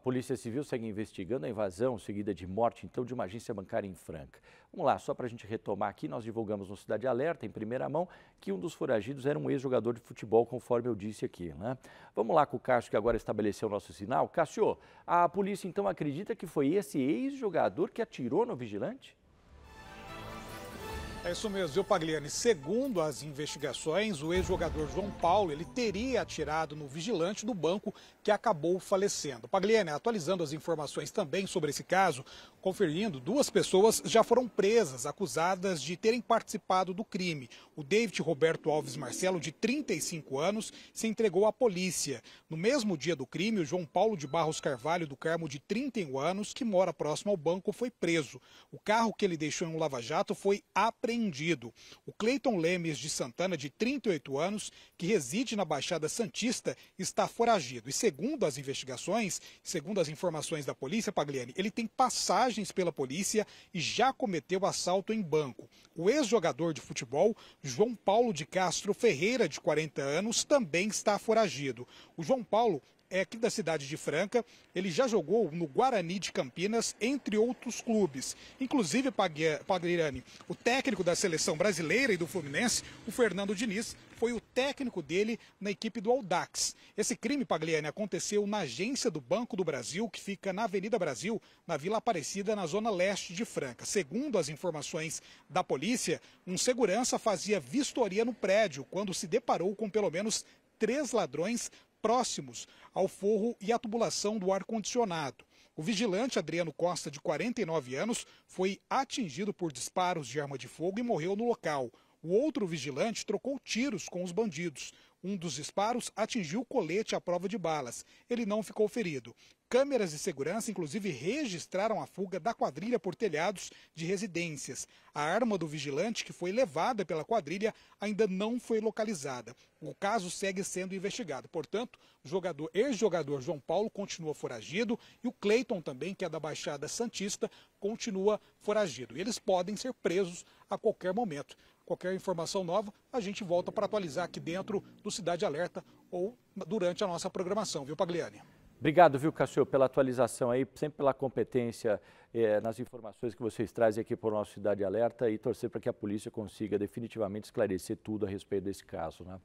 A Polícia Civil segue investigando a invasão seguida de morte, então, de uma agência bancária em Franca. Vamos lá, só para a gente retomar aqui, nós divulgamos no Cidade Alerta, em primeira mão, que um dos foragidos era um ex-jogador de futebol, conforme eu disse aqui. Né? Vamos lá com o Cássio, que agora estabeleceu o nosso sinal. Cássio, a polícia, então, acredita que foi esse ex-jogador que atirou no vigilante? É isso mesmo, viu, Pagliani? Segundo as investigações, o ex-jogador João Paulo ele teria atirado no vigilante do banco que acabou falecendo. Pagliani, atualizando as informações também sobre esse caso, conferindo, duas pessoas já foram presas, acusadas de terem participado do crime. O David Roberto Alves Marcelo, de 35 anos, se entregou à polícia. No mesmo dia do crime, o João Paulo de Barros Carvalho do Carmo, de 31 anos, que mora próximo ao banco, foi preso. O carro que ele deixou em um lava-jato foi apreendido apreendido. O Cleiton Lemes de Santana, de 38 anos, que reside na Baixada Santista, está foragido. E segundo as investigações, segundo as informações da polícia, Pagliani, ele tem passagens pela polícia e já cometeu assalto em banco. O ex-jogador de futebol, João Paulo de Castro Ferreira, de 40 anos, também está foragido. O João Paulo é aqui da cidade de Franca. Ele já jogou no Guarani de Campinas, entre outros clubes. Inclusive, Pagliani, o técnico da seleção brasileira e do Fluminense, o Fernando Diniz, foi o técnico dele na equipe do Audax. Esse crime, Pagliani, aconteceu na agência do Banco do Brasil, que fica na Avenida Brasil, na Vila Aparecida, na zona leste de Franca. Segundo as informações da polícia, um segurança fazia vistoria no prédio quando se deparou com pelo menos três ladrões próximos ao forro e à tubulação do ar-condicionado. O vigilante Adriano Costa, de 49 anos, foi atingido por disparos de arma de fogo e morreu no local. O outro vigilante trocou tiros com os bandidos. Um dos disparos atingiu o colete à prova de balas. Ele não ficou ferido. Câmeras de segurança, inclusive, registraram a fuga da quadrilha por telhados de residências. A arma do vigilante, que foi levada pela quadrilha, ainda não foi localizada. O caso segue sendo investigado. Portanto, o jogador, ex-jogador João Paulo continua foragido e o Cleiton também, que é da Baixada Santista, continua foragido. E eles podem ser presos a qualquer momento. Qualquer informação nova, a gente volta para atualizar aqui dentro do Cidade Alerta ou durante a nossa programação, viu, Pagliani? Obrigado, viu, Cassio, pela atualização aí, sempre pela competência eh, nas informações que vocês trazem aqui para o nosso Cidade Alerta e torcer para que a polícia consiga definitivamente esclarecer tudo a respeito desse caso. Né?